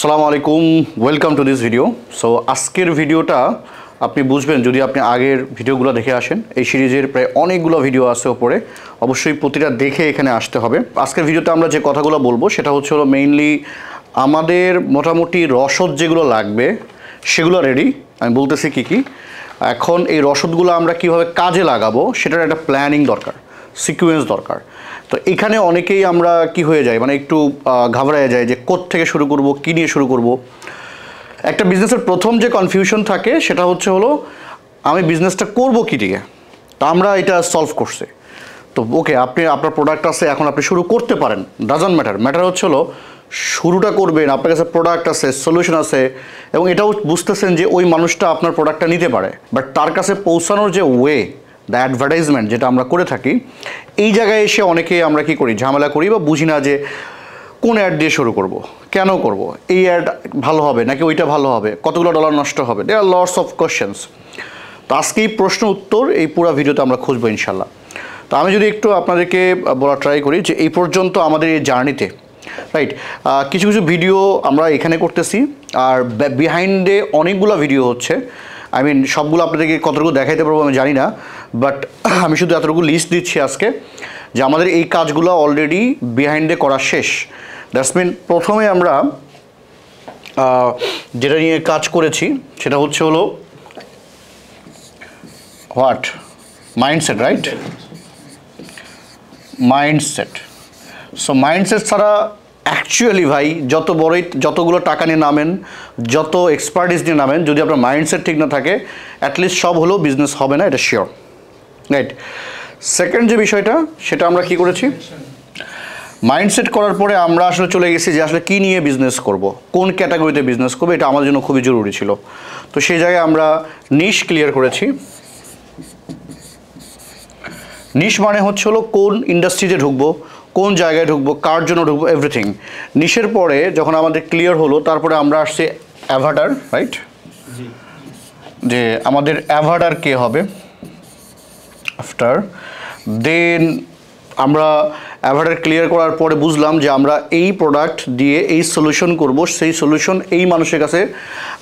আসসালামু আলাইকুম welcome to this video so আজকের ভিডিওটা আপনি বুঝবেন যদি আপনি আগের ভিডিওগুলো দেখে আসেন এই সিরিজের প্রায় অনেকগুলো ভিডিও আছে ওপরে অবশ্যই প্রতিটা দেখে এখানে আসতে হবে আজকের ভিডিওতে আমরা যে কথাগুলো বলবো সেটা হচ্ছে হলো মেইনলি আমাদের মোটামুটি রসদ যেগুলো লাগবে সেগুলো রেডি আমি বলতেছি কি কি এখন এই রসদগুলো আমরা কিভাবে কাজে লাগাবো সেটার একটা প্ল্যানিং দরকার সিকুয়েন্স দরকার তো এখানে অনেকেই আমরা কি হয়ে যায় মানে একটু ঘাবড়ায় যায় যে কোথ থেকে শুরু করব কী নিয়ে শুরু করব একটা বিজনেসের প্রথম যে কনফিউশন থাকে সেটা হচ্ছে হলো আমি বিজনেসটা করব কী দিয়ে তা আমরা এটা সলভ করছি তো ওকে আপনি আপনার প্রোডাক্ট আছে এখন আপনি শুরু করতে পারেন ডাজন্ট ম্যাটার ম্যাটার হচ্ছে হলো শুরুটা করবেন আপনার কাছে প্রোডাক্ট আছে সলিউশন আছে এবং এটাও বুঝতেছেন যে ওই মানুষটা আপনার প্রোডাক্টটা নিতে পারে বাট তার কাছে পৌঁছানোর যে ওয়ে দ্য অ্যাডভার্টাইজমেন্ট যেটা আমরা করে থাকি এই জায়গায় এসে অনেকে আমরা কি করি ঝামেলা করি বা বুঝি না যে কোন অ্যাড দিয়ে শুরু করব। কেন করব। এই অ্যাড ভালো হবে নাকি ওইটা ভালো হবে কতগুলো ডলার নষ্ট হবে they are lots of questions তো আজকেই প্রশ্ন উত্তর এই পুরো ভিডিওতে আমরা খুঁজবো ইনশাল্লাহ তো আমি যদি একটু আপনাদেরকে বলা ট্রাই করি যে এই পর্যন্ত আমাদের এই জার্নিতে রাইট কিছু কিছু ভিডিও আমরা এখানে করতেছি আর বিহাইন্ডে অনেকগুলো ভিডিও হচ্ছে আই মিন সবগুলো আপনাদেরকে কতটুকু দেখাইতে পারবো আমি জানি না বাট আমি শুধু এতটুকু লিস্ট দিচ্ছি আজকে যে আমাদের এই কাজগুলো অলরেডি বিহাইন্ডে করা শেষ দ্যাটসমিন মিন প্রথমে আমরা যেটা নিয়ে কাজ করেছি সেটা হচ্ছে হলো what mindset right mindset so mindset ছাড়া অ্যাকচুয়ালি ভাই যত বড়ই যতগুলো টাকা নিয়ে নামেন যত এক্সপার্টিস নিয়ে নামেন যদি আপনার মাইন্ডসেট ঠিক না থাকে অ্যাটলিস্ট সব হলেও বিজনেস হবে না এটা শিওর রাইট সেকেন্ড যে বিষয়টা সেটা আমরা কি করেছি মাইন্ডসেট করার পরে আমরা আসলে চলে গেছি যে আসলে কী নিয়ে বিজনেস করব। কোন ক্যাটাগরিতে বিজনেস করবো এটা আমার জন্য খুবই জরুরি ছিল তো সেই জায়গায় আমরা নিশ ক্লিয়ার করেছি নিশ মানে হচ্ছে হলো কোন ইন্ডাস্ট্রিতে ঢুকবো কোন জায়গায় ঢুকবো কার জন্য ঢুকবো এভরিথিং নিশের পরে যখন আমাদের ক্লিয়ার হলো তারপরে আমরা আসছি অ্যাভাটার রাইট যে আমাদের অ্যাভাটার কে হবে আফটার দেন আমরা অ্যাভার্টার ক্লিয়ার করার পরে বুঝলাম যে আমরা এই প্রোডাক্ট দিয়ে এই সলিউশন করব সেই সলিউশন এই মানুষের কাছে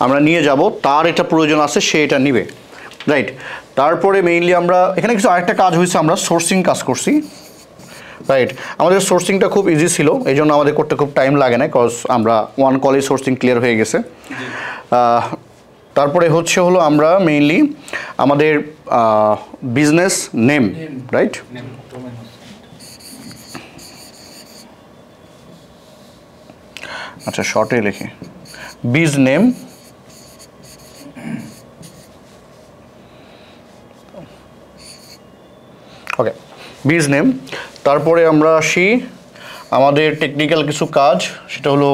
আমরা নিয়ে যাব তার এটা প্রয়োজন আছে সে এটা নিবে রাইট তারপরে মেইনলি আমরা এখানে কিছু আরেকটা কাজ হয়েছে আমরা সোর্সিং কাজ করছি রাইট আমাদের সোর্সিংটা খুব ইজি ছিল এই জন্য আমাদের করতে খুব টাইম লাগে না কজ আমরা ওয়ান কলেজ সোর্সিং ক্লিয়ার হয়ে গেছে তারপরে হচ্ছে হলো আমরা মেইনলি আমাদের বিজনেস নেম রাইট আচ্ছা শর্টে লিখি বিজ নেম বিজ নেম তারপরে আমরা আসি আমাদের টেকনিক্যাল কিছু কাজ সেটা হলো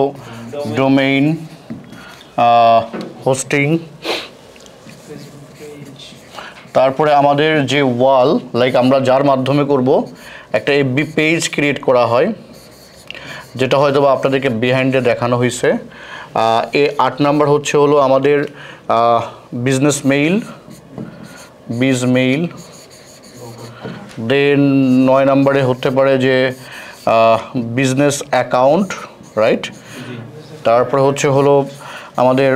ডোমেইন হোস্টিং তারপরে আমাদের যে ওয়াল লাইক আমরা যার মাধ্যমে করব একটা এফবি পেজ ক্রিয়েট করা হয় যেটা হয়তো বা আপনাদেরকে বিহাইন্ডে দেখানো হয়েছে এ আট নাম্বার হচ্ছে হলো আমাদের business mail biz mail then নয় নাম্বারে হতে পারে যে বিজনেস অ্যাকাউন্ট রাইট তারপরে হচ্ছে হলো আমাদের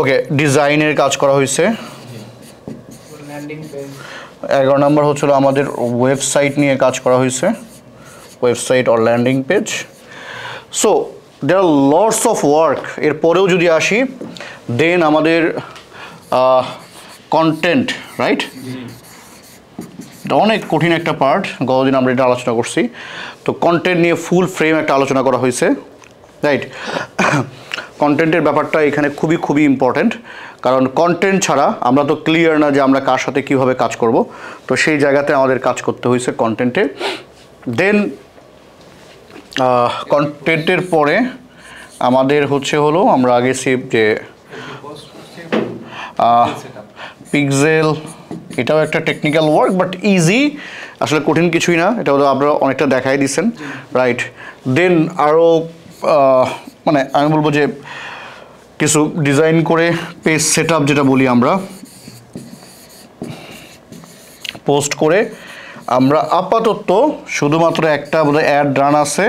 ওকে ডিজাইনের কাজ করা হয়েছে এগারো নম্বর হচ্ছিল আমাদের ওয়েবসাইট নিয়ে কাজ করা হয়েছে website or landing page so they are lords of work এরপরেও যদি আসি দেন আমাদের কন্টেন্ট রাইট এটা অনেক কঠিন একটা পার্ট গতদিন আমরা এটা আলোচনা করছি তো কন্টেন্ট নিয়ে ফুল ফ্রেম একটা আলোচনা করা হয়েছে রাইট কন্টেন্টের ব্যাপারটা এখানে খুবই খুবই ইম্পর্টেন্ট কারণ কন্টেন্ট ছাড়া আমরা তো ক্লিয়ার না যে আমরা কার সাথে কীভাবে কাজ করব তো সেই জায়গাতে আমাদের কাজ করতে হয়েছে কন্টেন্টে দেন কন্টেন্টের পরে আমাদের হচ্ছে হলো আমরা আগে সেভ যে পিকজেল এটাও একটা টেকনিক্যাল ওয়ার্ক বাট ইজি আসলে কঠিন কিছুই না এটা হলো আপনারা অনেকটা দেখাই দিচ্ছেন রাইট দেন আরও মানে আমি বলবো যে কিছু ডিজাইন করে পেজ সেট যেটা বলি আমরা পোস্ট করে আমরা আপাতত শুধুমাত্র একটা বোধহয় অ্যাড রান আছে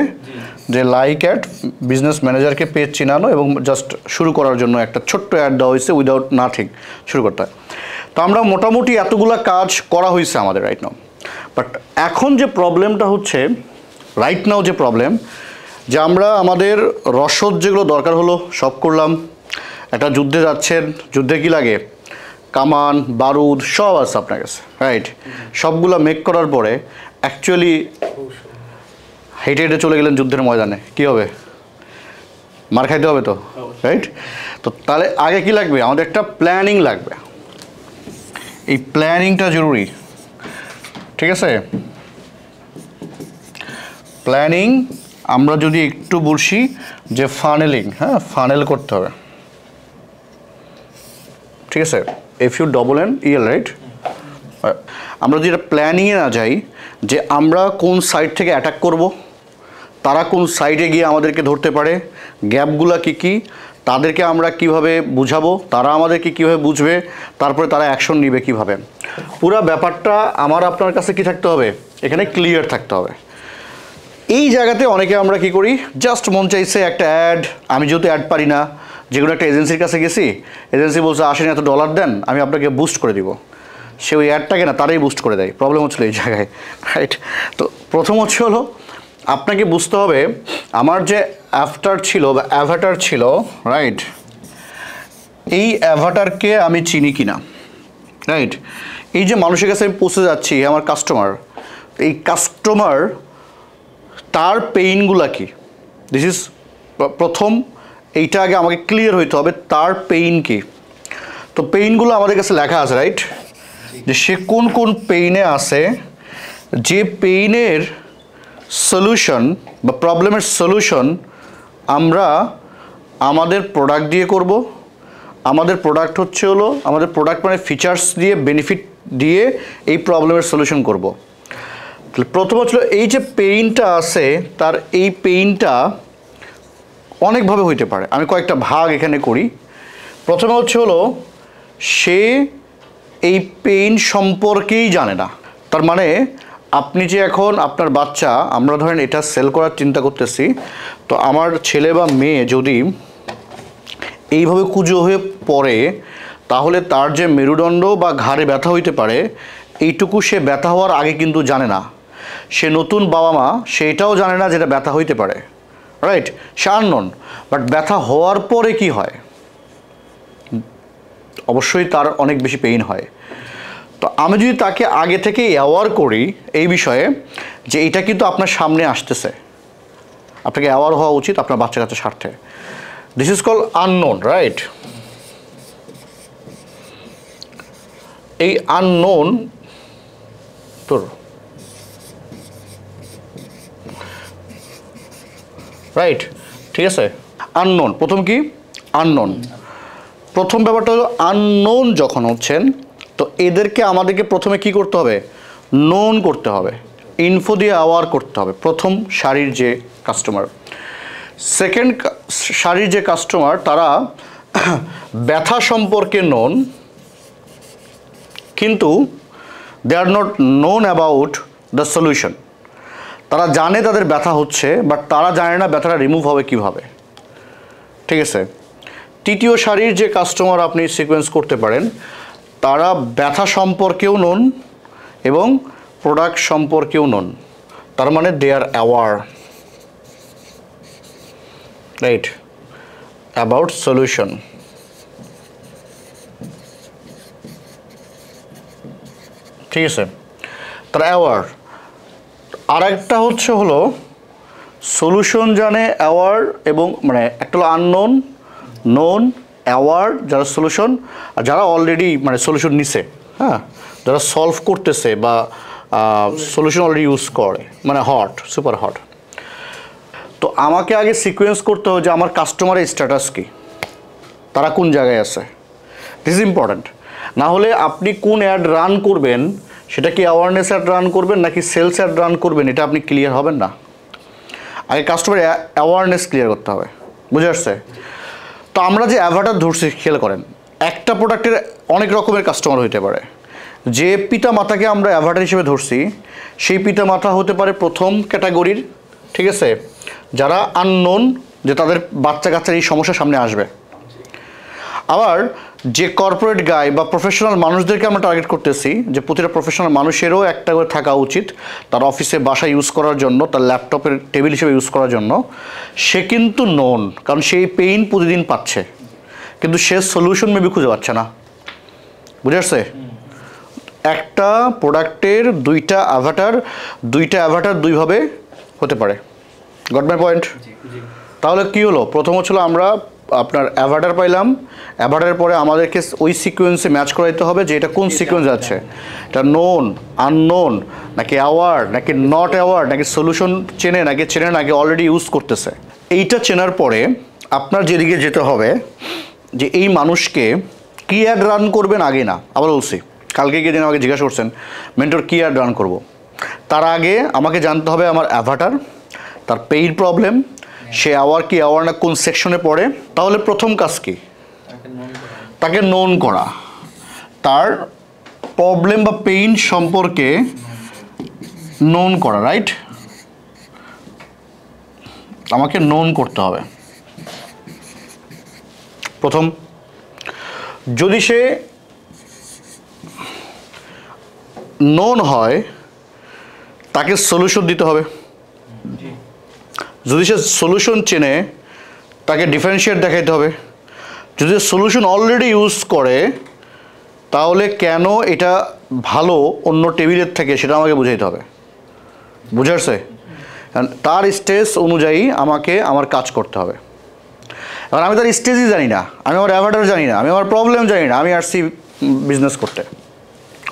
যে লাইক অ্যাড বিজনেস ম্যানেজারকে পেজ চিনানো এবং জাস্ট শুরু করার জন্য একটা ছোট্ট অ্যাড দেওয়া হয়েছে উইদাউট নাথিং শুরু করতে হয় তো আমরা মোটামুটি এতগুলা কাজ করা হয়েছে আমাদের রাইট নাও বাট এখন যে প্রবলেমটা হচ্ছে রাইট নাও যে প্রবলেম যে আমরা আমাদের রসদ যেগুলো দরকার হলো সব করলাম একটা যুদ্ধে যাচ্ছেন যুদ্ধে কি লাগে কামান বারুদ সব আছে আপনার কাছে রাইট সবগুলো মেক করার পরে অ্যাকচুয়ালি হেঁটে হেঁটে চলে গেলেন যুদ্ধের ময়দানে কি হবে মার খাইতে হবে তো রাইট তো তাহলে আগে কি লাগবে আমাদের একটা প্ল্যানিং লাগবে এই প্ল্যানিংটা জরুরি ঠিক আছে প্ল্যানিং আমরা যদি একটু বলছি যে ফানেলিং হ্যাঁ ফানেল করতে হবে ঠিক আছে F U double N E L right আমরা যদি এটা প্ল্যানিংয়ে না যাই যে আমরা কোন সাইড থেকে অ্যাটাক করব তারা কোন সাইডে গিয়ে আমাদেরকে ধরতে পারে গ্যাপগুলা কী কী তাদেরকে আমরা কিভাবে বুঝাবো তারা আমাদেরকে কিভাবে বুঝবে তারপরে তারা অ্যাকশন নিবে কিভাবে পুরো ব্যাপারটা আমার আপনার কাছে কি থাকতে হবে এখানে ক্লিয়ার থাকতে হবে এই জায়গাতে অনেকে আমরা কি করি জাস্ট মন চাইছে একটা অ্যাড আমি যেহেতু অ্যাড পারি না যে কোনো একটা এজেন্সির কাছে গেছি এজেন্সি বলছে আসেন এত ডলার দেন আমি আপনাকে বুস্ট করে দিব সে ওই অ্যাডটাকে না তারাই বুস্ট করে দেয় প্রবলেম হচ্ছিলো এই জায়গায় রাইট তো প্রথম হচ্ছে হলো আপনাকে বুঝতে হবে আমার যে অ্যাভটার ছিল বা অ্যাভাটার ছিল রাইট এই অ্যাভাটারকে আমি চিনি কিনা রাইট এই যে মানুষের কাছে আমি পৌঁছে যাচ্ছি আমার কাস্টমার এই কাস্টমার তার পেইনগুলা কি দিস ইজ প্রথম এইটা আগে আমাকে ক্লিয়ার হইতে হবে তার পেইন কি তো পেইনগুলো আমাদের কাছে লেখা আছে রাইট যে সে কোন কোন পেইনে আছে যে পেইনের সলিউশন বা প্রবলেমের সলিউশন আমরা আমাদের প্রোডাক্ট দিয়ে করব আমাদের প্রোডাক্ট হচ্ছে হলো আমাদের প্রোডাক্ট মানে ফিচার্স দিয়ে বেনিফিট দিয়ে এই প্রবলেমের সলিউশন করব প্রথম হচ্ছিল এই যে পেইনটা আছে তার এই পেইনটা অনেকভাবে হইতে পারে আমি কয়েকটা ভাগ এখানে করি প্রথমে হচ্ছে হলো সে এই পেইন সম্পর্কেই জানে না তার মানে আপনি যে এখন আপনার বাচ্চা আমরা ধরেন এটা সেল করার চিন্তা করতেছি তো আমার ছেলে বা মেয়ে যদি এইভাবে কুজো হয়ে পড়ে তাহলে তার যে মেরুদণ্ড বা ঘাড়ে ব্যথা হইতে পারে এইটুকু সে ব্যথা হওয়ার আগে কিন্তু জানে না সে নতুন বাবা মা সেটাও জানে না যেটা ব্যথা হইতে পারে রাইট সে আননন বাট ব্যথা হওয়ার পরে কি হয় অবশ্যই তার অনেক বেশি পেইন হয় তো আমি যদি তাকে আগে থেকে অ্যাওয়ার করি এই বিষয়ে যে এটা কিন্তু আপনার সামনে আসতেছে আপনাকে অ্যাওয়ার হওয়া উচিত আপনার বাচ্চা কাছে স্বার্থে this is call unknown right এই আননোন তোর রাইট ঠিক আছে আননোন প্রথম কি আননোন প্রথম ব্যাপারটা হলো আননোন যখন হচ্ছেন তো এদেরকে আমাদেরকে প্রথমে কি করতে হবে নোন করতে হবে ইনফো দিয়ে আওয়ার করতে হবে প্রথম শাড়ির যে কাস্টমার সেকেন্ড শাড়ির যে কাস্টমার তারা ব্যথা সম্পর্কে নোন কিন্তু they are not known about the solution তারা জানে তাদের ব্যথা হচ্ছে বাট তারা জানে না ব্যথাটা রিমুভ হবে কিভাবে ঠিক আছে তৃতীয় শাড়ির যে কাস্টমার আপনি সিকোয়েন্স করতে পারেন তারা ব্যথা সম্পর্কেও নন এবং প্রোডাক্ট সম্পর্কেও নন তার মানে they are aware right about solution ঠিক আছে তারা অ্যাওয়ার আর একটা হচ্ছে হলো সলিউশন জানে অ্যাওয়ার এবং মানে একটা হলো আননোন নোন অ্যাওয়ার্ড যারা সলিউশন আর যারা অলরেডি মানে সলিউশন নিছে হ্যাঁ যারা সলভ করতেছে বা সলিউশন অলরেডি ইউজ করে মানে হট সুপার হট তো আমাকে আগে সিকুয়েন্স করতে হবে যে আমার কাস্টমারের স্ট্যাটাস কী তারা কোন জায়গায় আছে দিস ইম্পর্ট্যান্ট না হলে আপনি কোন অ্যাড রান করবেন সেটা কি অ্যাওয়ারনেস অ্যাড রান করবেন নাকি সেলস অ্যাড রান করবেন এটা আপনি ক্লিয়ার হবেন না আগে কাস্টমার অ্যাওয়ারনেস ক্লিয়ার করতে হবে বুঝে আসছে তো আমরা যে অ্যাভাটার ধরছি খেয়াল করেন একটা প্রোডাক্টের অনেক রকমের কাস্টমার হইতে পারে যে পিতা মাতাকে আমরা অ্যাভাটার হিসেবে ধরছি সেই পিতা মাতা হতে পারে প্রথম ক্যাটাগরির ঠিক আছে যারা আননোন যে তাদের বাচ্চা কাচ্চার এই সমস্যা সামনে আসবে আবার যে কর্পোরেট গাই বা প্রফেশনাল মানুষদেরকে আমরা টার্গেট করতেছি যে প্রতিটা প্রফেশনাল মানুষেরও একটা করে থাকা উচিত তার অফিসে বাসা ইউজ করার জন্য তার ল্যাপটপের টেবিল হিসেবে ইউজ করার জন্য সে কিন্তু নন কারণ সেই পেইন প্রতিদিন পাচ্ছে কিন্তু সে সলিউশন মেবি খুঁজে পাচ্ছে না বুঝে আসছে একটা প্রোডাক্টের দুইটা অ্যাভাটার দুইটা অ্যাভাটার দুইভাবে হতে পারে গট মাই পয়েন্ট তাহলে কী হলো প্রথম হচ্ছিল আমরা আপনার অ্যাভার্ডার পাইলাম অ্যাভার্ডারের পরে আমাদেরকে ওই সিকোয়েন্সে ম্যাচ করাইতে হবে যে এটা কোন সিকোয়েন্স আছে এটা নোন আননোন নাকি অ্যাওয়ার্ড নাকি নট অ্যাওয়ার্ড নাকি সলিউশন চেনে নাকি চেনে নাকি অলরেডি ইউজ করতেছে এইটা চেনার পরে আপনার যেদিকে যেতে হবে যে এই মানুষকে কী অ্যাড রান করবেন আগে না আবার বলছি কালকে গিয়ে দিন আমাকে জিজ্ঞাসা করছেন মেন্টর কী অ্যাড রান করব। তার আগে আমাকে জানতে হবে আমার অ্যাভাটার তার পেইড প্রবলেম সে আওয়ার কি আওয়ার না কোন সেকশনে পড়ে তাহলে প্রথম কাজ কি তাকে নোন করা তার প্রবলেম বা পেইন সম্পর্কে নোন করা রাইট আমাকে নোন করতে হবে প্রথম যদি সে নোন হয় তাকে সলিউশন দিতে হবে যদি সে সলিউশন চেনে তাকে ডিফারেন্সিয়েট দেখাইতে হবে যদি সলিউশন অলরেডি ইউজ করে তাহলে কেন এটা ভালো অন্য টেবিলের থেকে সেটা আমাকে বুঝাইতে হবে বুঝাচ্ছে তার স্টেজ অনুযায়ী আমাকে আমার কাজ করতে হবে এবার আমি তার স্টেজই জানি না আমি আমার অ্যাভার্টার জানি না আমি আমার প্রবলেম জানি না আমি আর সি বিজনেস করতে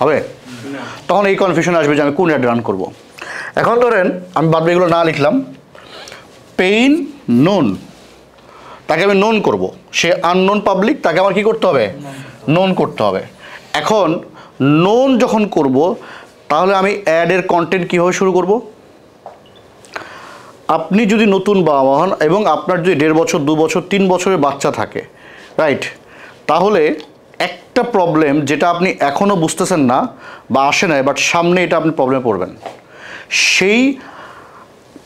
হবে তখন এই কনফিউশন আসবে যে আমি কোন অ্যাড রান করবো এখন ধরেন আমি এগুলো না লিখলাম পেইন নোন তাকে আমি নোন করব সে আননোন পাবলিক তাকে আমার কী করতে হবে নোন করতে হবে এখন নোন যখন করব তাহলে আমি অ্যাডের কন্টেন্ট কীভাবে শুরু করব আপনি যদি নতুন বাবা হন এবং আপনার যদি দেড় বছর দু বছর তিন বছরের বাচ্চা থাকে রাইট তাহলে একটা প্রবলেম যেটা আপনি এখনও বুঝতেছেন না বা আসে নাই বাট সামনে এটা আপনি প্রবলেমে পড়বেন সেই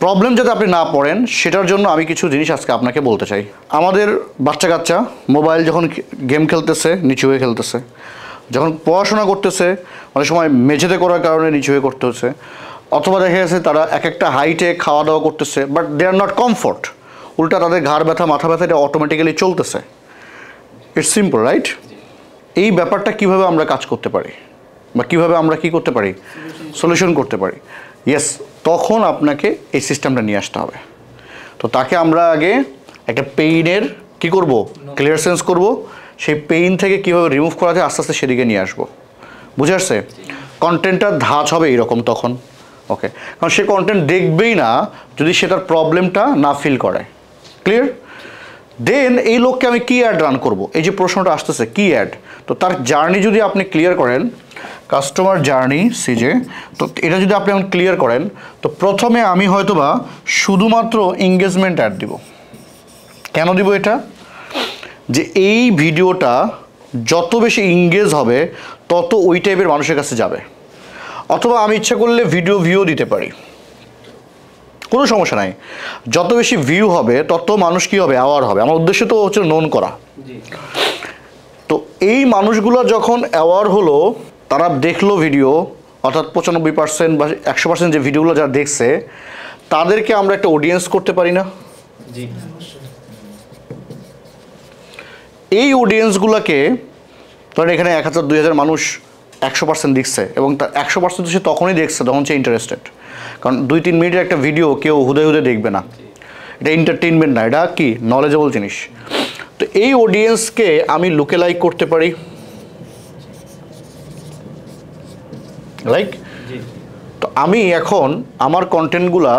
প্রবলেম যাতে আপনি না পড়েন সেটার জন্য আমি কিছু জিনিস আজকে আপনাকে বলতে চাই আমাদের বাচ্চা কাচ্চা মোবাইল যখন গেম খেলতেছে নিচু হয়ে খেলতেছে যখন পড়াশোনা করতেছে অনেক সময় মেঝেতে করার কারণে নিচু হয়ে করতে হচ্ছে অথবা দেখা গেছে তারা এক একটা হাইটে খাওয়া দাওয়া করতেছে but they are not comfort উল্টা তাদের ঘাড় ব্যথা মাথা ব্যথা এটা অটোমেটিক্যালি চলতেছে ইটস সিম্পল রাইট এই ব্যাপারটা কিভাবে আমরা কাজ করতে পারি বা কিভাবে আমরা কি করতে পারি সলিউশন করতে পারি ইয়েস তখন আপনাকে এই সিস্টেমটা নিয়ে আসতে হবে তো তাকে আমরা আগে একটা পেইনের কি করব সেন্স করব সেই পেইন থেকে কীভাবে রিমুভ করা যায় আস্তে আস্তে সেদিকে নিয়ে আসবো বুঝে আসছে কন্টেন্টটা ধাঁচ হবে এইরকম তখন ওকে কারণ সে কন্টেন্ট দেখবেই না যদি সে তার প্রবলেমটা না ফিল করে ক্লিয়ার দেন এই লোককে আমি কী অ্যাড রান করব এই যে প্রশ্নটা আসতেছে কী অ্যাড তো তার জার্নি যদি আপনি ক্লিয়ার করেন কাস্টমার জার্নি সিজে তো এটা যদি আপনি আমাকে ক্লিয়ার করেন তো প্রথমে আমি হয়তোবা শুধুমাত্র এঙ্গেজমেন্ট অ্যাড দিব কেন দিব এটা যে এই ভিডিওটা যত বেশি ইংগেজ হবে তত ওই টাইপের মানুষের কাছে যাবে অথবা আমি ইচ্ছা করলে ভিডিও ভিউ দিতে পারি কোনো সমস্যা নাই যত বেশি ভিউ হবে তত মানুষ কী হবে অ্যাওয়ার হবে আমার উদ্দেশ্য তো হচ্ছে নোন করা তো এই মানুষগুলো যখন অ্যাওয়ার হলো তারা দেখলো ভিডিও অর্থাৎ পঁচানব্বই পার্সেন্ট বা একশো পার্সেন্ট যে ভিডিওগুলো যারা দেখছে তাদেরকে আমরা একটা অডিয়েন্স করতে পারি না এই অডিয়েন্সগুলোকে ধরেন এখানে এক হাজার দুই হাজার মানুষ একশো পার্সেন্ট দেখছে এবং তার একশো পার্সেন্ট সে তখনই দেখছে তখন সে ইন্টারেস্টেড কারণ দুই তিন মিনিটের একটা ভিডিও কেউ হুদে হুদে দেখবে না এটা এন্টারটেনমেন্ট না এটা কি নলেজেবল জিনিস তো এই অডিয়েন্সকে আমি লুকে লাইক করতে পারি লাইক তো আমি এখন আমার কন্টেন্টগুলা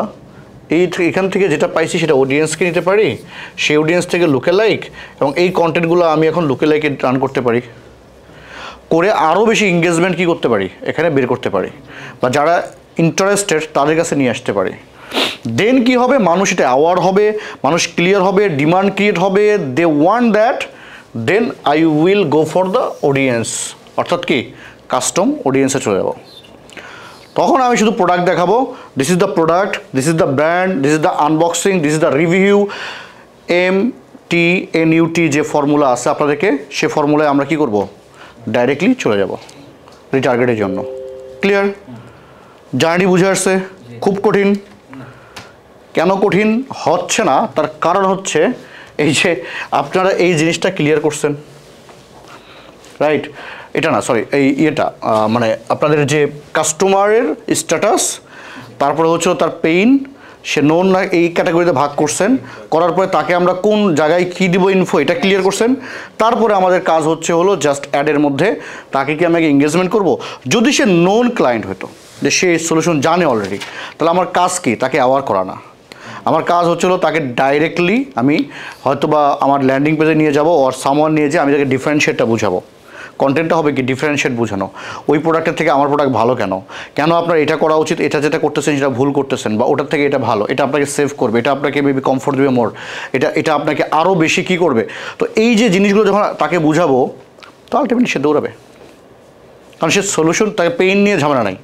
এই এখান থেকে যেটা পাইছি সেটা অডিয়েন্সকে নিতে পারি সেই অডিয়েন্স থেকে লোকে লাইক এবং এই কন্টেন্টগুলো আমি এখন লোকে লাইকে রান করতে পারি করে আরও বেশি এঙ্গেজমেন্ট কী করতে পারি এখানে বের করতে পারি বা যারা ইন্টারেস্টেড তাদের কাছে নিয়ে আসতে পারি দেন কি হবে মানুষ এটা অ্যাওয়ার হবে মানুষ ক্লিয়ার হবে ডিমান্ড ক্রিয়েট হবে they want that then I will go for the audience অর্থাৎ কি কাস্টম অডিয়েন্সে চলে যাবো তখন আমি শুধু প্রোডাক্ট দেখাবো this is the product this is the brand this is the unboxing this is the review M T N UT যে formula আছে আপনাদেরকে সে ফর্মুলায় আমরা কি করব ডাইরেক্টলি চলে যাব রিটার্গেটের জন্য ক্লিয়ার জার্নি বুঝে আসছে খুব কঠিন কেন কঠিন হচ্ছে না তার কারণ হচ্ছে এই যে আপনারা এই জিনিসটা ক্লিয়ার করছেন রাইট এটা না সরি এই ইয়েটা মানে আপনাদের যে কাস্টমারের স্ট্যাটাস তারপরে হচ্ছে তার পেইন সে নোন না এই ক্যাটাগরিতে ভাগ করছেন করার পরে তাকে আমরা কোন জায়গায় কী দিব ইনফো এটা ক্লিয়ার করছেন তারপরে আমাদের কাজ হচ্ছে হলো জাস্ট অ্যাডের মধ্যে তাকে কি আমাকে এঙ্গেজমেন্ট করব যদি সে নোন ক্লায়েন্ট হতো যে সে সলিউশন জানে অলরেডি তাহলে আমার কাজ কি তাকে অ্যাওয়ার করা না আমার কাজ হচ্ছিলো তাকে ডাইরেক্টলি আমি হয়তো বা আমার ল্যান্ডিং পেজে নিয়ে যাব ওর সামান নিয়ে যেয়ে আমি তাকে ডিফারেন্সিয়েটটা বুঝাবো কন্টেন্টটা হবে কি ডিফারেন্সিয়েট বোঝানো ওই প্রোডাক্টের থেকে আমার প্রোডাক্ট ভালো কেন কেন আপনার এটা করা উচিত এটা যেটা করতেছেন সেটা ভুল করতেছেন বা ওটার থেকে এটা ভালো এটা আপনাকে সেভ করবে এটা আপনাকে মেবি কমফোর্ট দেবে মোর এটা এটা আপনাকে আরও বেশি কি করবে তো এই যে জিনিসগুলো যখন তাকে বুঝাবো তো আলটিমেটলি সে দৌড়াবে কারণ সে সলিউশন তাকে পেইন নিয়ে ঝামেলা নাই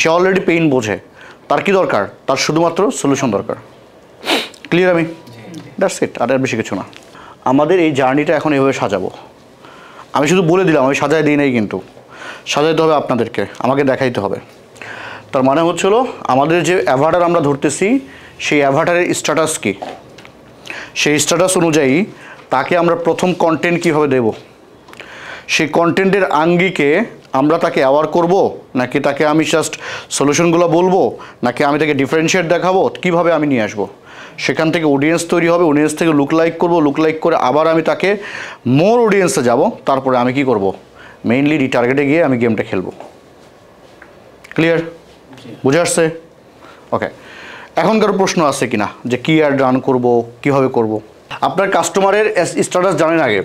সে অলরেডি পেইন বোঝে তার কি দরকার তার শুধুমাত্র সলিউশন দরকার ক্লিয়ার আমি দ্যাটস ইট আর বেশি কিছু না আমাদের এই জার্নিটা এখন এভাবে সাজাবো আমি শুধু বলে দিলাম আমি সাজায় দিই নাই কিন্তু সাজাইতে হবে আপনাদেরকে আমাকে দেখাইতে হবে তার মানে হচ্ছিল আমাদের যে অ্যাভাটার আমরা ধরতেছি সেই অ্যাভাটারের স্ট্যাটাস কি সেই স্ট্যাটাস অনুযায়ী তাকে আমরা প্রথম কন্টেন্ট কীভাবে দেব সেই কন্টেন্টের আঙ্গিকে আমরা তাকে অ্যাওয়ার করব নাকি তাকে আমি জাস্ট সলিউশনগুলো বলবো নাকি আমি তাকে ডিফারেন্সিয়েট দেখাবো কিভাবে আমি নিয়ে আসবো সেখান থেকে অডিয়েন্স তৈরি হবে অডিয়েন্স থেকে লুক লাইক করবো লুক লাইক করে আবার আমি তাকে মোর অডিয়েন্সে যাব তারপরে আমি কি করব মেইনলি রিটার্গেটে গিয়ে আমি গেমটা খেলবো ক্লিয়ার বুঝে আসছে ওকে এখনকার প্রশ্ন আছে কিনা যে কি অ্যাড রান করব কিভাবে করব। আপনার কাস্টমারের স্ট্যাটাস জানেন আগে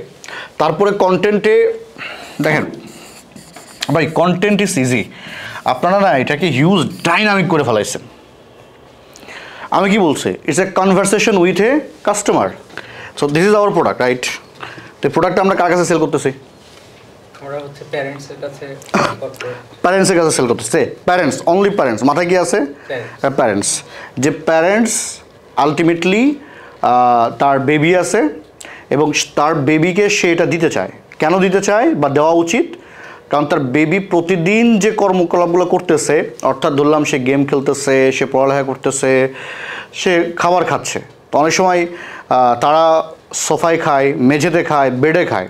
তারপরে কন্টেন্টে দেখেন ভাই কন্টেন্ট ইজ ইজি আপনারা না এটাকে হিউজ ডাইনামিক করে ফেলাইছেন আমি কি বলছি it's a conversation with a customer so this is our product right তো প্রোডাক্টটা আমরা কার কাছে সেল করতেছি প্যারেন্টসের কাছে সেল করতেছে প্যারেন্টস অনলি প্যারেন্টস মাথায় কি আছে প্যারেন্টস uh, যে প্যারেন্টস আলটিমেটলি uh, তার বেবি আছে এবং তার বেবিকে সে এটা দিতে চায় কেন দিতে চায় বা দেওয়া উচিত কারণ তার বেবি প্রতিদিন যে কর্মকলাপগুলো করতেছে অর্থাৎ ধরলাম সে গেম খেলতেছে সে পড়ালেখা করতেছে সে খাবার খাচ্ছে তো অনেক সময় তারা সোফায় খায় মেঝেতে খায় বেডে খায়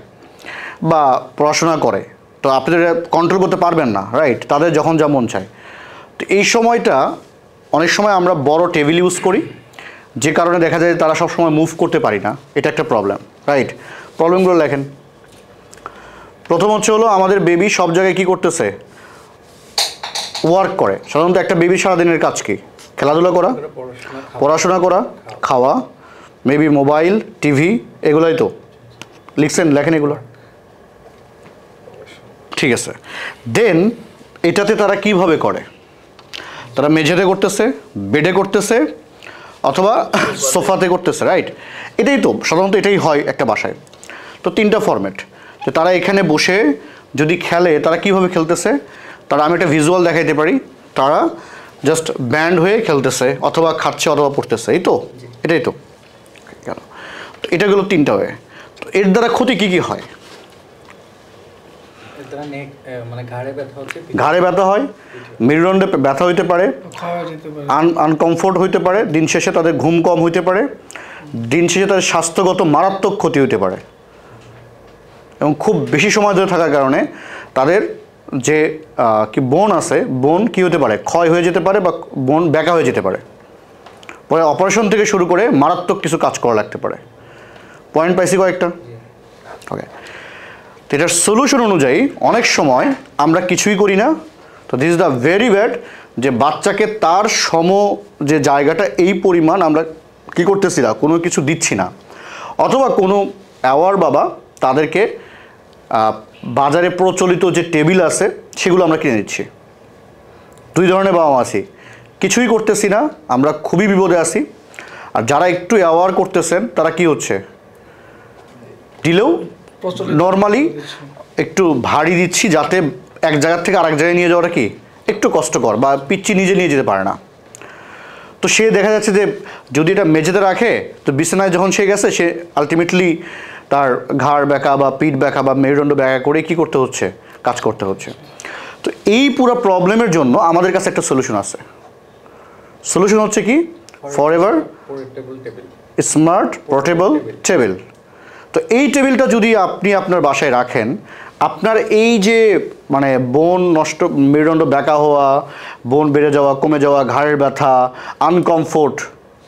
বা পড়াশোনা করে তো আপনাদের কন্ট্রোল করতে পারবেন না রাইট তাদের যখন যা মন চায় তো এই সময়টা অনেক সময় আমরা বড় টেবিল ইউজ করি যে কারণে দেখা যায় তারা সবসময় মুভ করতে পারি না এটা একটা প্রবলেম রাইট প্রবলেমগুলো লেখেন প্রথম হচ্ছে হলো আমাদের বেবি সব জায়গায় কি করতেছে ওয়ার্ক করে সাধারণত একটা বেবি সারাদিনের কাজ কি খেলাধুলা করা পড়াশোনা করা খাওয়া মেবি মোবাইল টিভি এগুলোই তো লিখছেন লেখেন এগুলো ঠিক আছে দেন এটাতে তারা কিভাবে করে তারা মেঝেতে করতেছে বেডে করতেছে অথবা সোফাতে করতেছে রাইট এটাই তো সাধারণত এটাই হয় একটা বাসায় তো তিনটা ফরম্যাট যে তারা এখানে বসে যদি খেলে তারা কিভাবে খেলতেছে তারা আমি একটা ভিজুয়াল দেখাইতে পারি তারা জাস্ট ব্যান্ড হয়ে খেলতেছে অথবা খাচ্ছে অথবা পড়তেছে এই তো এটাই তো কেন তো এটা গেলো তিনটা হয়ে তো এর দ্বারা ক্ষতি কি কি হয় মানে ঘাড়ে ব্যথা হয় মেরুদণ্ডে ব্যথা হইতে পারে আনকমফোর্ট হইতে পারে দিন শেষে তাদের ঘুম কম হইতে পারে দিন শেষে তাদের স্বাস্থ্যগত মারাত্মক ক্ষতি হইতে পারে এবং খুব বেশি সময় ধরে থাকার কারণে তাদের যে কি বোন আছে বোন কি হতে পারে ক্ষয় হয়ে যেতে পারে বা বোন ব্যাকা হয়ে যেতে পারে পরে অপারেশন থেকে শুরু করে মারাত্মক কিছু কাজ করা লাগতে পারে পয়েন্ট পাইছি কয়েকটা ওকে তো এটার সলিউশন অনুযায়ী অনেক সময় আমরা কিছুই করি না তো this is the very bad যে বাচ্চাকে তার সম যে জায়গাটা এই পরিমাণ আমরা কি করতেছি না কোনো কিছু দিচ্ছি না অথবা কোনো অ্যাওয়ার বাবা তাদেরকে বাজারে প্রচলিত যে টেবিল আছে সেগুলো আমরা কিনে নিচ্ছি দুই ধরনের বাবা মা আছি কিছুই করতেছি না আমরা খুবই বিপদে আছি আর যারা একটু অ্যাওয়ার করতেছেন তারা কি হচ্ছে দিলেও নর্মালি একটু ভারী দিচ্ছি যাতে এক জায়গার থেকে আরেক জায়গায় নিয়ে যাওয়াটা কি একটু কষ্টকর বা পিচ্ছি নিজে নিয়ে যেতে পারে না তো সে দেখা যাচ্ছে যে যদি এটা মেঝেতে রাখে তো বিছানায় যখন সে গেছে সে আলটিমেটলি তার ঘাড় ব্যাকা বা পিঠ ব্যাকা বা মেরুদণ্ড ব্যাকা করে কি করতে হচ্ছে কাজ করতে হচ্ছে তো এই পুরো প্রবলেমের জন্য আমাদের কাছে একটা সলিউশন আছে সলিউশন হচ্ছে কি forever smart portable table তো এই টেবিলটা যদি আপনি আপনার বাসায় রাখেন আপনার এই যে মানে বোন নষ্ট মেরুদণ্ড ব্যাকা হওয়া বোন বেড়ে যাওয়া কমে যাওয়া ঘাড়ের ব্যথা আনকমফোর্ট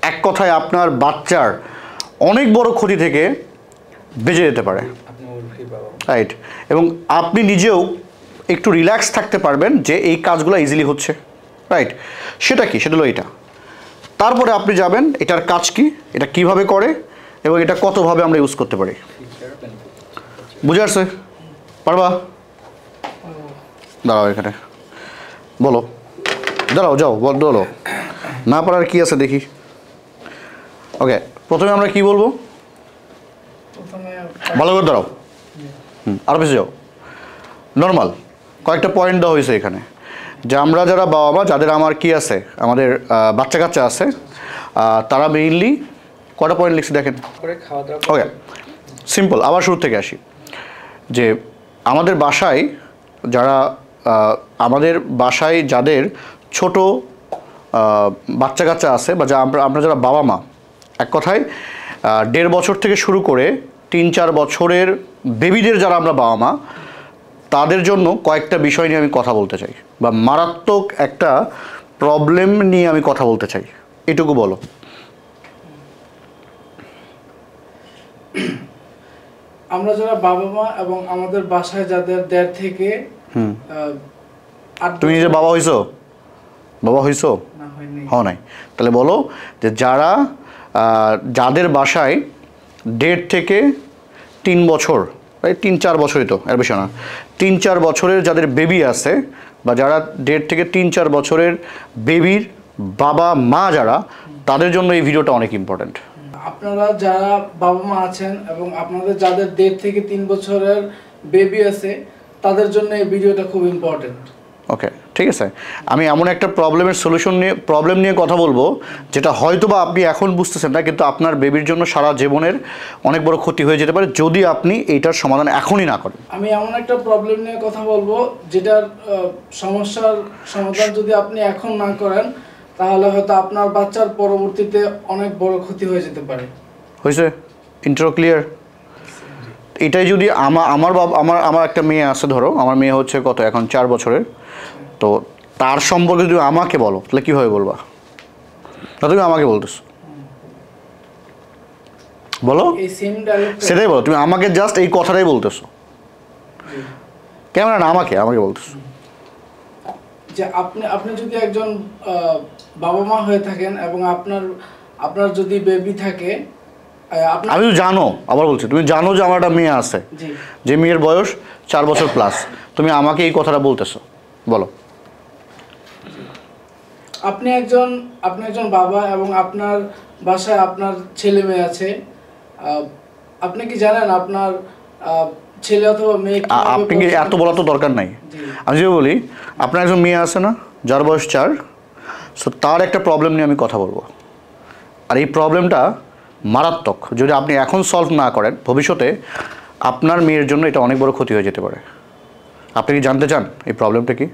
এক কথায় আপনার বাচ্চার অনেক বড় ক্ষতি থেকে বেজে যেতে পারে রাইট এবং আপনি নিজেও একটু রিল্যাক্স থাকতে পারবেন যে এই কাজগুলো ইজিলি হচ্ছে রাইট সেটা কি সেটা হলো এটা তারপরে আপনি যাবেন এটার কাজ কি এটা কিভাবে করে এবং এটা কতভাবে আমরা ইউজ করতে পারি বুঝে আসছে পারবা দাঁড়াও এখানে বলো দাঁড়াও যাও বলো না পারার কি আছে দেখি ওকে প্রথমে আমরা কি বলবো ভালো করে দাঁড়াও হুম বেশি যাও নর্মাল কয়েকটা পয়েন্ট দেওয়া হয়েছে এখানে যে আমরা যারা বাবা মা যাদের আমার কি আছে আমাদের বাচ্চা কাচ্চা আছে তারা মেইনলি কটা পয়েন্ট লিখছে দেখেন ওকে সিম্পল আবার শুরু থেকে আসি যে আমাদের বাসায় যারা আমাদের বাসায় যাদের ছোট বাচ্চা কাচ্চা আছে বা যা আমরা আমরা যারা বাবা মা এক কথায় দেড় বছর থেকে শুরু করে তিন চার বছরের বেবিদের যারা আমরা বাবা মা তাদের জন্য কয়েকটা বিষয় নিয়ে আমি কথা বলতে চাই বা মারাত্মক একটা প্রবলেম নিয়ে আমি কথা বলতে চাই এটুকু বলো আমরা যারা বাবা মা এবং আমাদের বাসায় যাদের দেড় থেকে তুমি নিজের বাবা হইছো বাবা হইছো হ নাই তাহলে বলো যে যারা যাদের বাসায় দেড় থেকে তিন বছর প্রায় তিন চার বছরই তো এর বেশি না তিন চার বছরের যাদের বেবি আছে বা যারা দেড় থেকে তিন চার বছরের বেবির বাবা মা যারা তাদের জন্য এই ভিডিওটা অনেক ইম্পর্ট্যান্ট আপনারা যারা বাবা মা আছেন এবং আপনাদের যাদের দেড় থেকে তিন বছরের বেবি আছে তাদের জন্য এই ভিডিওটা খুব ইম্পর্টেন্ট ওকে ঠিক আছে আমি এমন একটা প্রবলেমের সলিউশন নিয়ে প্রবলেম নিয়ে কথা বলবো যেটা হয়তো বা আপনি এখন বুঝতেছেন না কিন্তু আপনার বেবির জন্য সারা জীবনের অনেক বড় ক্ষতি হয়ে যেতে পারে যদি আপনি এইটার সমাধান এখনই না করেন আমি এমন একটা প্রবলেম নিয়ে কথা বলবো যেটার সমস্যার সমাধান যদি আপনি এখন না করেন তাহলে হয়তো আপনার বাচ্চার পরবর্তীতে অনেক বড় ক্ষতি হয়ে যেতে পারে হয়েছে ইন্টারো ক্লিয়ার এটাই যদি আমার আমার বাবা আমার আমার একটা মেয়ে আছে ধরো আমার মেয়ে হচ্ছে কত এখন চার বছরের তো তার সম্পর্কে তুমি আমাকে বলো তাহলে কীভাবে বলবা না তুমি আমাকে বলতেছো বলো সেটাই বলো তুমি আমাকে জাস্ট এই কথাটাই বলতেছো কেমন না আমাকে আমাকে বলতেছো যে আপনি আপনি যদি একজন বাবা মা হয়ে থাকেন এবং আপনার আপনার যদি বেবি থাকে আমি জানো আবার বলছি তুমি জানো যে আমার একটা মেয়ে আছে যে মেয়ের বয়স চার বছর প্লাস তুমি আমাকে এই কথাটা বলতেছো বলো আপনি একজন আপনি একজন বাবা এবং আপনার বাসায় আপনার ছেলে মেয়ে আছে আপনি কি জানেন আপনার ছেলে অথবা মেয়ে আপনি কি এত বলা তো দরকার নাই আমি যে বলি আপনার একজন মেয়ে আছে না যার বয়স চার সো তার একটা প্রবলেম নিয়ে আমি কথা বলবো আর এই প্রবলেমটা মারাত্মক যদি আপনি এখন সলভ না করেন ভবিষ্যতে আপনার মেয়ের জন্য এটা অনেক বড় ক্ষতি হয়ে যেতে পারে আপনি কি জানতে চান এই প্রবলেমটা কি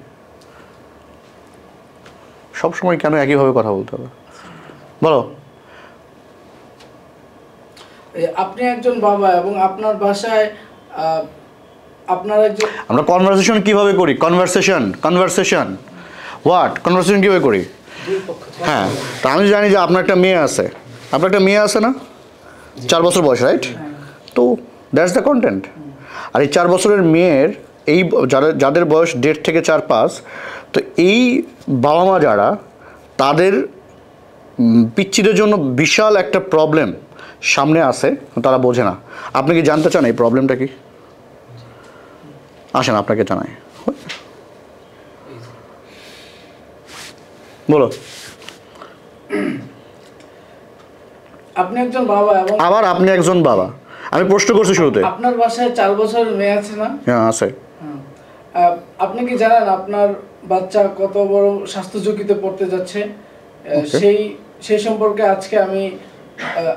সবসময় কেন একইভাবে কথা বলতে হবে বলো আপনি একজন বাবা এবং আপনার বাসায় আপনার একজন আমরা কনভারসেশন কিভাবে করি কনভারসেশন কনভারসেশন হোয়াট কনভারসেশন কিভাবে করি হ্যাঁ তা আমি জানি যে আপনার একটা মেয়ে আছে আপনার একটা মেয়ে আছে না চার বছর বয়স রাইট হ্যাঁ। তো দ্যাটস দ্য কন্টেন্ট আর এই চার বছরের মেয়ের এই যাদের যাদের বয়স দেড় থেকে চার পাঁচ তো এই বাবা মা যারা তাদের পিচ্ছিদের জন্য বিশাল একটা প্রবলেম সামনে আসে তারা বোঝে না আপনি কি জানতে চান এই প্রবলেমটা কি আসেন আপনাকে জানাই বলো আপনি একজন বাবা আবার আপনি একজন বাবা আমি প্রশ্ন করছি শুরুতে আপনার বাসায় চার বছর মেয়ে আছে না হ্যাঁ আছে হ্যাঁ। আপনি কি জানেন আপনার বাচ্চা কত বড় স্বাস্থ্য ঝুঁকিতে পড়তে যাচ্ছে সেই সেই সম্পর্কে আজকে আমি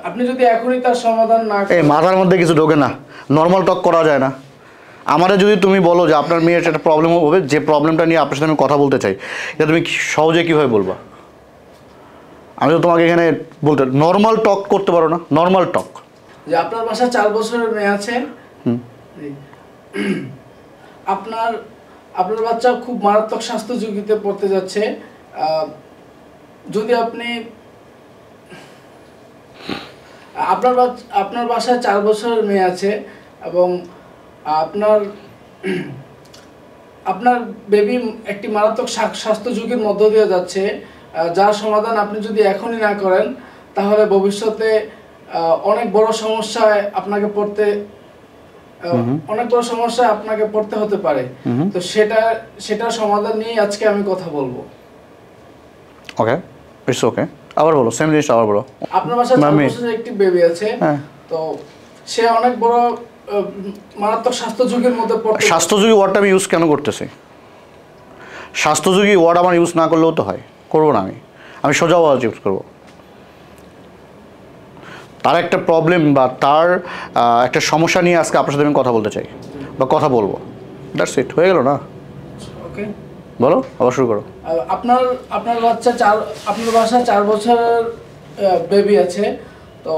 আপনি যদি এখনই তার সমাধান না এই মাথার মধ্যে কিছু ঢোকে না নর্মাল টক করা যায় না আমারে যদি তুমি বলো যে আপনার মেয়ের একটা প্রবলেম হবে যে প্রবলেমটা নিয়ে আপনার সাথে আমি কথা বলতে চাই এটা তুমি সহজে কীভাবে বলবা আমি তো তোমাকে এখানে বলতে নর্মাল টক করতে পারো না নর্মাল টক যে আপনার বাসা চার বছরের মেয়ে আছে আপনার আপনার বাচ্চা খুব মারাত্মক স্বাস্থ্য ঝুঁকিতে পড়তে যাচ্ছে যদি আপনি আপনার আপনার বাসায় চার বছরের মেয়ে আছে এবং আপনার আপনার বেবি একটি মারাত্মক স্বাস্থ্য ঝুঁকির মধ্য দিয়ে যাচ্ছে যার সমাধান আপনি যদি এখনই না করেন তাহলে ভবিষ্যতে অনেক বড় সমস্যায় আপনাকে পড়তে অনেক বড় সমস্যা আপনাকে পড়তে হতে পারে তো সেটা সেটা সমাধান নিয়ে আজকে আমি কথা বলবো ওকে ইটস ওকে আবার বলো সেম জিনিস আবার বলো আপনার বাসায় একটি বেবি আছে হ্যাঁ। তো সে অনেক বড় মারাত্মক স্বাস্থ্য ঝুঁকির মধ্যে পড়ে স্বাস্থ্য ঝুঁকি ওয়ার্ডটা আমি ইউজ কেন করতেছি স্বাস্থ্য ঝুঁকি ওয়ার্ড আমার ইউজ না করলেও তো হয় করবো না আমি আমি সোজা ওয়ার্ড ইউজ করবো তার একটা প্রবলেম বা তার একটা সমস্যা নিয়ে আজকে আপনার সাথে আমি কথা বলতে চাই বা কথা বলবো দ্যাটস ইট হয়ে গেল না ওকে বলো আবার শুরু করো আপনার আপনার বাচ্চা চার আপনার বাসা চার বছরের বেবি আছে তো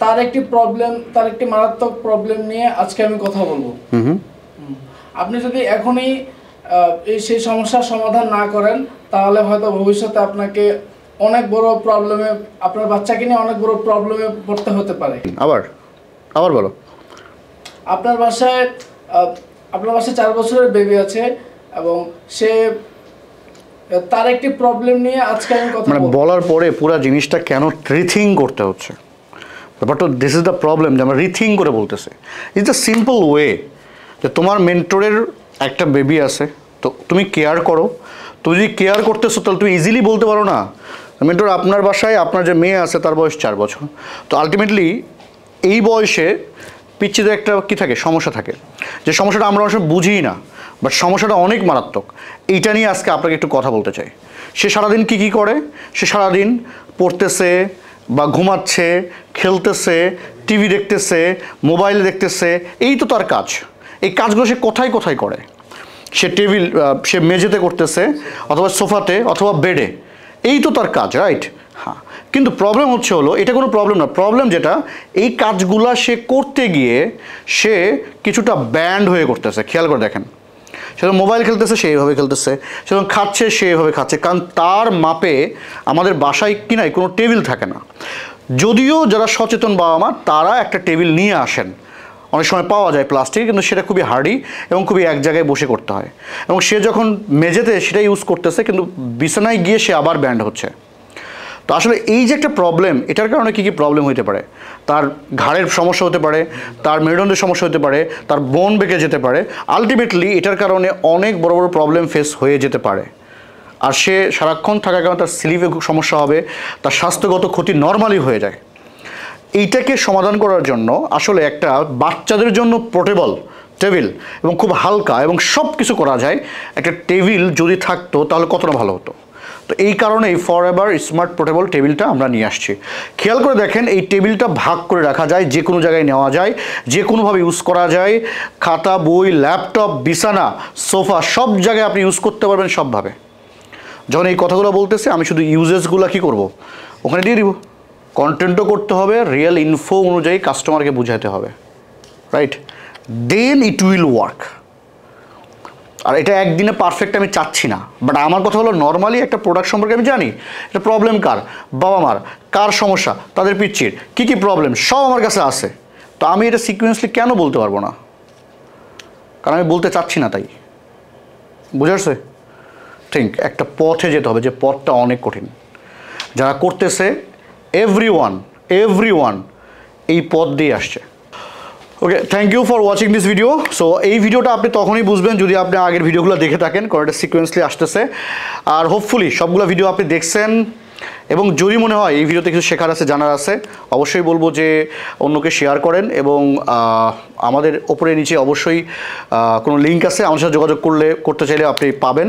তার একটি প্রবলেম তার একটি মারাত্মক প্রবলেম নিয়ে আজকে আমি কথা বলবো আপনি যদি এখনই সেই সমস্যার সমাধান না করেন তাহলে হয়তো ভবিষ্যতে আপনাকে অনেক বড় প্রবলেমে আপনার বাচ্চাকে নিয়ে অনেক বড় প্রবলেমে পড়তে হতে পারে আবার আবার বলো আপনার বাসায় আপনার বাসায় চার বছরের বেবি আছে এবং সে তার একটি প্রবলেম নিয়ে আজকে আমি কথা মানে বলার পরে পুরো জিনিসটা কেন রিথিং করতে হচ্ছে ব্যাপারটা দিস ইজ দ্য প্রবলেম যে আমরা রিথিং করে বলতেছে ইজ দ্য সিম্পল ওয়ে যে তোমার মেন্টরের একটা বেবি আছে তো তুমি কেয়ার করো তুমি যদি কেয়ার করতেছো তাহলে তুমি ইজিলি বলতে পারো না মেন্টর আপনার বাসায় আপনার যে মেয়ে আছে তার বয়স চার বছর তো আলটিমেটলি এই বয়সে পিচ্ছিদের একটা কি থাকে সমস্যা থাকে যে সমস্যাটা আমরা অনেক বুঝি না বাট সমস্যাটা অনেক মারাত্মক এইটা নিয়ে আজকে আপনাকে একটু কথা বলতে চাই সে সারাদিন কি কি করে সে সারাদিন পড়তেছে বা ঘুমাচ্ছে খেলতেছে টিভি দেখতেছে মোবাইল দেখতেছে এই তো তার কাজ এই কাজগুলো সে কোথায় কোথায় করে সে টেবিল সে মেঝেতে করতেছে অথবা সোফাতে অথবা বেডে এই তো তার কাজ রাইট হ্যাঁ কিন্তু প্রবলেম হচ্ছে হলো এটা কোনো প্রবলেম না প্রবলেম যেটা এই কাজগুলা সে করতে গিয়ে সে কিছুটা ব্যান্ড হয়ে করতেছে খেয়াল করে দেখেন সেরকম মোবাইল খেলতেছে সেইভাবে খেলতেছে সেরকম খাচ্ছে সেইভাবে খাচ্ছে কারণ তার মাপে আমাদের বাসায় কিনায় কোনো টেবিল থাকে না যদিও যারা সচেতন বাবা মা তারা একটা টেবিল নিয়ে আসেন অনেক সময় পাওয়া যায় প্লাস্টিক কিন্তু সেটা খুবই হার্ডি এবং খুবই এক জায়গায় বসে করতে হয় এবং সে যখন মেঝেতে সেটা ইউজ করতেছে কিন্তু বিছানায় গিয়ে সে আবার ব্যান্ড হচ্ছে তো আসলে এই যে একটা প্রবলেম এটার কারণে কী কী প্রবলেম হতে পারে তার ঘাড়ের সমস্যা হতে পারে তার মেরুদণ্ডের সমস্যা হতে পারে তার বোন বেঁকে যেতে পারে আলটিমেটলি এটার কারণে অনেক বড় বড় প্রবলেম ফেস হয়ে যেতে পারে আর সে সারাক্ষণ থাকার কারণে তার স্লিভে সমস্যা হবে তার স্বাস্থ্যগত ক্ষতি নর্মালি হয়ে যায় এইটাকে সমাধান করার জন্য আসলে একটা বাচ্চাদের জন্য পোর্টেবল টেবিল এবং খুব হালকা এবং সব কিছু করা যায় একটা টেবিল যদি থাকতো তাহলে কতটা ভালো হতো তো এই কারণেই ফর এভার স্মার্ট পোর্টেবল টেবিলটা আমরা নিয়ে আসছি খেয়াল করে দেখেন এই টেবিলটা ভাগ করে রাখা যায় যে কোনো জায়গায় নেওয়া যায় যে কোনোভাবে ইউজ করা যায় খাতা বই ল্যাপটপ বিছানা সোফা সব জায়গায় আপনি ইউজ করতে পারবেন সবভাবে যখন এই কথাগুলো বলতেছে আমি শুধু ইউজেসগুলো কী করব ওখানে দিয়ে দিব কন্টেন্টও করতে হবে রিয়েল ইনফো অনুযায়ী কাস্টমারকে বুঝাতে হবে right then it will work আর এটা একদিনে পারফেক্ট আমি চাচ্ছি না বাট আমার কথা হলো নর্মালি একটা প্রোডাক্ট সম্পর্কে আমি জানি এটা প্রবলেম কার বাবা মার কার সমস্যা তাদের পিচ্ছির কী কী প্রবলেম সব আমার কাছে আছে তো আমি এটা সিকুয়েন্সলি কেন বলতে পারবো না কারণ আমি বলতে চাচ্ছি না তাই বুঝেছে থিঙ্ক একটা পথে যেতে হবে যে পথটা অনেক কঠিন যারা করতেছে এভরি ওয়ান এভরি ওয়ান এই পথ দিয়ে আসছে okay thank you for watching this video so এই ভিডিওটা আপনি তখনই বুঝবেন যদি আপনি আগের ভিডিওগুলো দেখে থাকেন কয়েকটা সিকোয়েন্সলি আসতেছে আর হোপফুলি সবগুলো ভিডিও আপনি দেখছেন এবং যদি মনে হয় এই ভিডিওতে কিছু শেখার আছে জানার আছে অবশ্যই বলবো যে অন্যকে শেয়ার করেন এবং আমাদের ওপরে নিচে অবশ্যই কোনো লিঙ্ক আছে আমার সাথে যোগাযোগ করলে করতে চাইলে আপনি পাবেন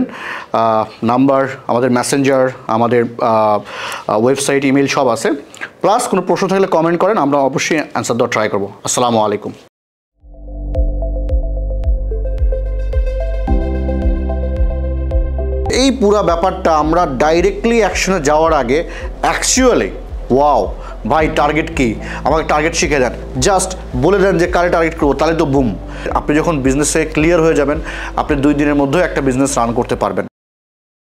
নাম্বার আমাদের মেসেঞ্জার আমাদের ওয়েবসাইট ইমেল সব আছে প্লাস কোনো প্রশ্ন থাকলে কমেন্ট করেন আমরা অবশ্যই অ্যান্সার দেওয়ার ট্রাই করবো আসসালামু আলাইকুম এই পুরো ব্যাপারটা আমরা ডাইরেক্টলি অ্যাকশনে যাওয়ার আগে অ্যাকচুয়ালি ওয়াও ভাই টার্গেট কি আমাকে টার্গেট শিখে দেন জাস্ট বলে দেন যে কারে টার্গেট করবো তাহলে তো বুম আপনি যখন বিজনেসে ক্লিয়ার হয়ে যাবেন আপনি দুই দিনের মধ্যেও একটা বিজনেস রান করতে পারবেন